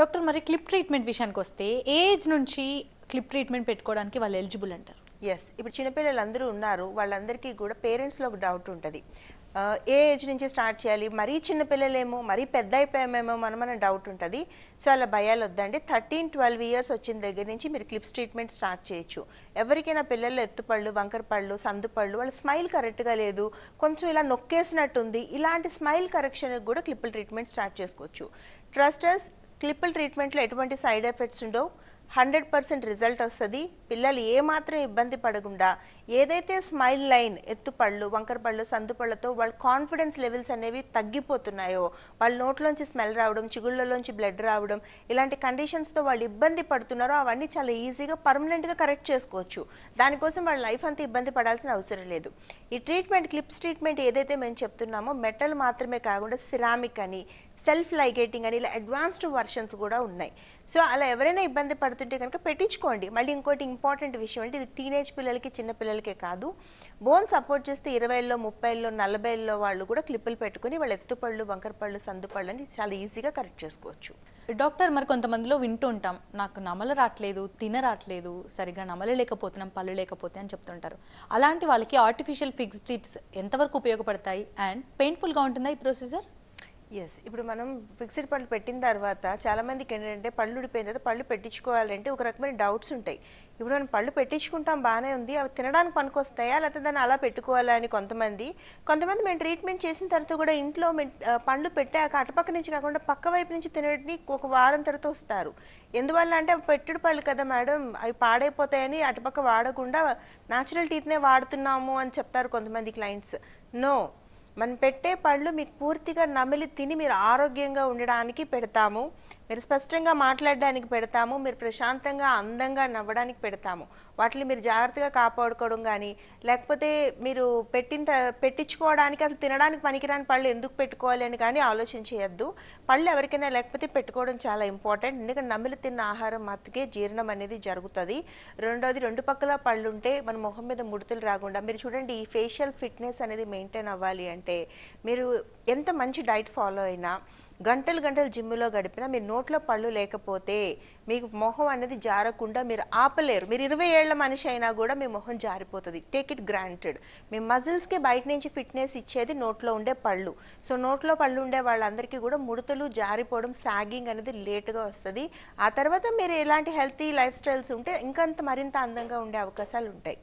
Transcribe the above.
doctor మరి clip treatment విషయానికి వస్తే ఏజ్ నుంచి క్లిప్ ట్రీట్మెంట్ పెట్టుకోవడానికి వాళ్ళు ఎలిజిబుల్ అంటారు ఎస్ ఇప్పుడు చిన్నపిల్లలు అందరూ ఉన్నారు వాళ్ళందరికీ కూడా పేరెంట్స్లో ఒక డౌట్ ఉంటుంది ఏ ఏజ్ నుంచి స్టార్ట్ చేయాలి మరీ చిన్నపిల్లలేమో మరీ పెద్ద అయిపోయామేమో మనం అని డౌట్ ఉంటుంది సో అలా భయాలు వద్దండి థర్టీన్ ట్వెల్వ్ ఇయర్స్ వచ్చిన దగ్గర నుంచి మీరు క్లిప్స్ ట్రీట్మెంట్ స్టార్ట్ చేయొచ్చు ఎవరికైనా పిల్లలు ఎత్తుపళ్ళు వంకరపళ్ళు సందుపళ్ళు వాళ్ళ స్మైల్ కరెక్ట్గా లేదు కొంచెం ఇలా నొక్కేసినట్టుంది ఇలాంటి స్మైల్ కరెక్షన్కి కూడా క్లిప్పుల ట్రీట్మెంట్ స్టార్ట్ చేసుకోవచ్చు ట్రస్టర్స్ క్లిప్పుల ట్రీట్మెంట్లో ఎటువంటి సైడ్ ఎఫెక్ట్స్ ఉండవు హండ్రెడ్ పర్సెంట్ రిజల్ట్ వస్తుంది పిల్లలు ఏమాత్రం ఇబ్బంది పడకుండా ఏదైతే స్మైల్ లైన్ ఎత్తుపళ్ళు వంకర పళ్ళు సందుపళ్ళతో వాళ్ళ కాన్ఫిడెన్స్ లెవెల్స్ అనేవి తగ్గిపోతున్నాయో వాళ్ళ నోట్లోంచి స్మెల్ రావడం చిగుళ్ళలోంచి బ్లడ్ రావడం ఇలాంటి కండిషన్స్తో వాళ్ళు ఇబ్బంది పడుతున్నారో అవన్నీ చాలా ఈజీగా పర్మనెంట్గా కరెక్ట్ చేసుకోవచ్చు దానికోసం వాళ్ళ లైఫ్ అంతా ఇబ్బంది పడాల్సిన అవసరం లేదు ఈ ట్రీట్మెంట్ క్లిప్స్ ట్రీట్మెంట్ ఏదైతే మేము చెప్తున్నామో మెటల్ మాత్రమే కాకుండా సిరామిక్ అని సెల్ఫ్ లైగేటింగ్ అని ఇలా అడ్వాన్స్డ్ వర్షన్స్ కూడా ఉన్నాయి సో అలా ఎవరైనా ఇబ్బంది పడుతున్నారు పెడుతుంటే కనుక పెట్టించుకోండి మళ్ళీ ఇంకోటి ఇంపార్టెంట్ విషయం అంటే ఇది టీనేజ్ పిల్లలకి చిన్న పిల్లలకే కాదు బోన్ సపోర్ట్ చేస్తే ఇరవైలో ముప్పైలో నలభైలో వాళ్ళు కూడా క్లిప్పులు పెట్టుకుని వాళ్ళు ఎత్తుపళ్ళు బంకరపళ్ళు సందుపళ్ళు అని చాలా ఈజీగా కరెక్ట్ చేసుకోవచ్చు డాక్టర్ మరి కొంతమందిలో వింటూ ఉంటాం నాకు నమలు రావట్లేదు తిన సరిగా నమలలేకపోతున్నాం పళ్ళు లేకపోతే అని చెప్తుంటారు అలాంటి వాళ్ళకి ఆర్టిఫిషియల్ ఫిక్స్ టీత్స్ ఎంతవరకు ఉపయోగపడతాయి అండ్ పెయిన్ఫుల్గా ఉంటుందా ఈ ప్రొసీజర్ ఎస్ ఇప్పుడు మనం ఫిక్స్డ్ పళ్ళు పెట్టిన తర్వాత చాలామందికి ఏంటంటే పళ్ళు ఉడిపోయిన తర్వాత పళ్ళు పెట్టించుకోవాలంటే ఒక రకమైన డౌట్స్ ఉంటాయి ఇప్పుడు మనం పళ్ళు పెట్టించుకుంటాం బాగానే ఉంది అవి తినడానికి పనికొస్తాయా లేకపోతే దాన్ని అలా పెట్టుకోవాలా అని కొంతమంది కొంతమంది మేము ట్రీట్మెంట్ చేసిన తర్వాత కూడా ఇంట్లో పండ్లు పెట్టాక అటుపక్క నుంచి కాకుండా పక్క వైపు నుంచి తినడానికి ఒక వారం తర్వాత వస్తారు ఎందువల్ల అంటే పెట్టుడు పళ్ళు కదా మేడం అవి పాడైపోతాయని అటుపక్క వాడకుండా న్యాచురల్ టీత్నే వాడుతున్నాము అని చెప్తారు కొంతమంది క్లయింట్స్ నో మనం పెట్టే పళ్ళు మీకు పూర్తిగా నమిలి తిని మీరు ఆరోగ్యంగా ఉండడానికి పెడతాము మీరు స్పష్టంగా మాట్లాడడానికి పెడతాము మీరు ప్రశాంతంగా అందంగా నవ్వడానికి పెడతాము వాటిని మీరు జాగ్రత్తగా కాపాడుకోవడం కానీ లేకపోతే మీరు పెట్టిన పెట్టించుకోవడానికి అసలు తినడానికి పనికిరాని పళ్ళు ఎందుకు పెట్టుకోవాలి అని కానీ ఆలోచించేయద్దు పళ్ళు ఎవరికైనా లేకపోతే పెట్టుకోవడం చాలా ఇంపార్టెంట్ ఎందుకంటే నమిలి తిన్న ఆహారం మత్తుకే జీర్ణం అనేది జరుగుతుంది రెండోది రెండు పక్కల పళ్ళు ఉంటే మన ముఖం మీద ముడుతులు రాకుండా మీరు చూడండి ఈ ఫేషియల్ ఫిట్నెస్ అనేది మెయింటైన్ అవ్వాలి అంటే ఏంటంటే మీరు ఎంత మంచి డైట్ ఫాలో అయినా గంటలు గంటలు జిమ్లో గడిపినా మీరు నోట్లో పళ్ళు లేకపోతే మీకు మొహం అనేది జారకుండా మీరు ఆపలేరు మీరు ఇరవై ఏళ్ల మనిషి అయినా కూడా మీ మొహం జారిపోతుంది టేక్ ఇట్ గ్రాంటెడ్ మీ మజిల్స్కి బయట నుంచి ఫిట్నెస్ ఇచ్చేది నోట్లో ఉండే పళ్ళు సో నోట్లో పళ్ళు ఉండే వాళ్ళందరికీ కూడా ముడతలు జారిపోవడం సాగింగ్ అనేది లేటుగా వస్తుంది ఆ తర్వాత మీరు ఎలాంటి హెల్తీ లైఫ్ స్టైల్స్ ఉంటే ఇంకంత మరింత అందంగా ఉండే అవకాశాలు ఉంటాయి